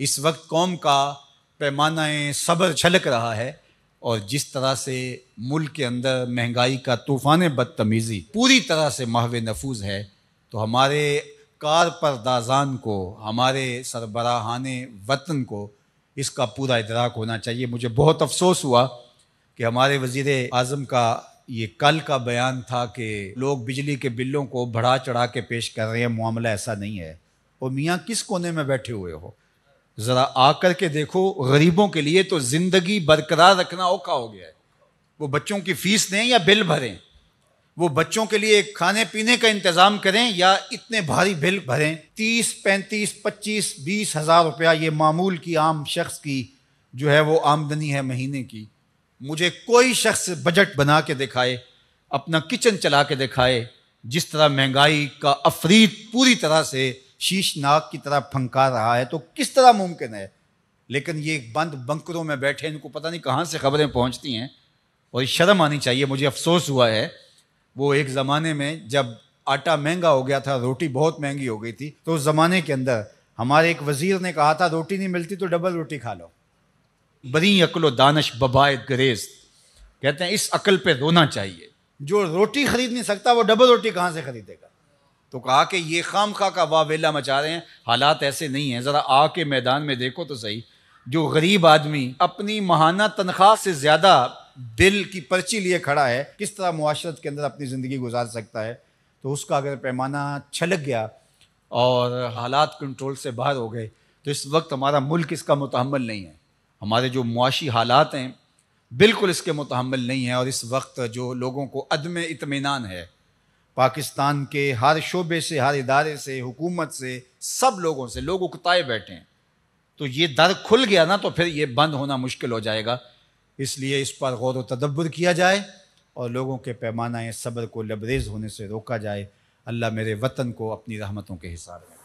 इस वक्त कौम का पैमाना सब्र छलक रहा है और जिस तरह से मुल्क के अंदर महंगाई का तूफ़ान बदतमीज़ी पूरी तरह से महव नफूज है तो हमारे कार परदाजान को हमारे सरबराहान वतन को इसका पूरा इदराक होना चाहिए मुझे बहुत अफसोस हुआ कि हमारे वज़ी अजम का ये कल का बयान था कि लोग बिजली के बिलों को बढ़ा चढ़ा के पेश कर रहे हैं मामला ऐसा नहीं है और मियाँ किस कोने में बैठे हुए हो ज़रा आकर के देखो गरीबों के लिए तो ज़िंदगी बरकरार रखना औखा हो गया है वो बच्चों की फ़ीस दें या बिल भरें वो बच्चों के लिए खाने पीने का इंतज़ाम करें या इतने भारी बिल भरें तीस पैंतीस पच्चीस बीस हज़ार रुपया ये मामूल की आम शख्स की जो है वो आमदनी है महीने की मुझे कोई शख्स बजट बना के दिखाए अपना किचन चला के दिखाए जिस तरह महंगाई का अफरीद पूरी तरह से शीश नाक की तरह फंका रहा है तो किस तरह मुमकिन है लेकिन ये बंद बंकरों में बैठे इनको पता नहीं कहाँ से खबरें पहुँचती हैं और शर्म आनी चाहिए मुझे अफसोस हुआ है वो एक ज़माने में जब आटा महंगा हो गया था रोटी बहुत महंगी हो गई थी तो उस ज़माने के अंदर हमारे एक वज़ीर ने कहा था रोटी नहीं मिलती तो डबल रोटी खा लो बड़ी अकलो दानश बबाए ग्रेज कहते हैं इस अकल पे रोना चाहिए जो रोटी खरीद नहीं सकता वो डबल रोटी कहाँ से खरीदेगा तो कहा कि ये खाम खा का वावेला मचा रहे हैं हालात ऐसे नहीं हैं ज़रा आ के मैदान में देखो तो सही जो गरीब आदमी अपनी महाना तनख्वाह से ज़्यादा बिल की पर्ची लिए खड़ा है किस तरह माशरत के अंदर अपनी ज़िंदगी गुजार सकता है तो उसका अगर पैमाना छलक गया और हालात कंट्रोल से बाहर हो गए तो इस वक्त हमारा मुल्क इसका मुतहमल नहीं है हमारे जो मुआशी हालात हैं बिल्कुल इसके मुतहमल नहीं है और इस वक्त जो लोगों को अदम इतमान है पाकिस्तान के हर शोबे से हर इदारे से हुकूमत से सब लोगों से लोग उकताए बैठे हैं तो ये दर खुल गया ना तो फिर ये बंद होना मुश्किल हो जाएगा इसलिए इस पर गौर व तदब्बर किया जाए और लोगों के पैमाना सब्र को लबरेज होने से रोका जाए अल्लाह मेरे वतन को अपनी रहमतों के हिसाब में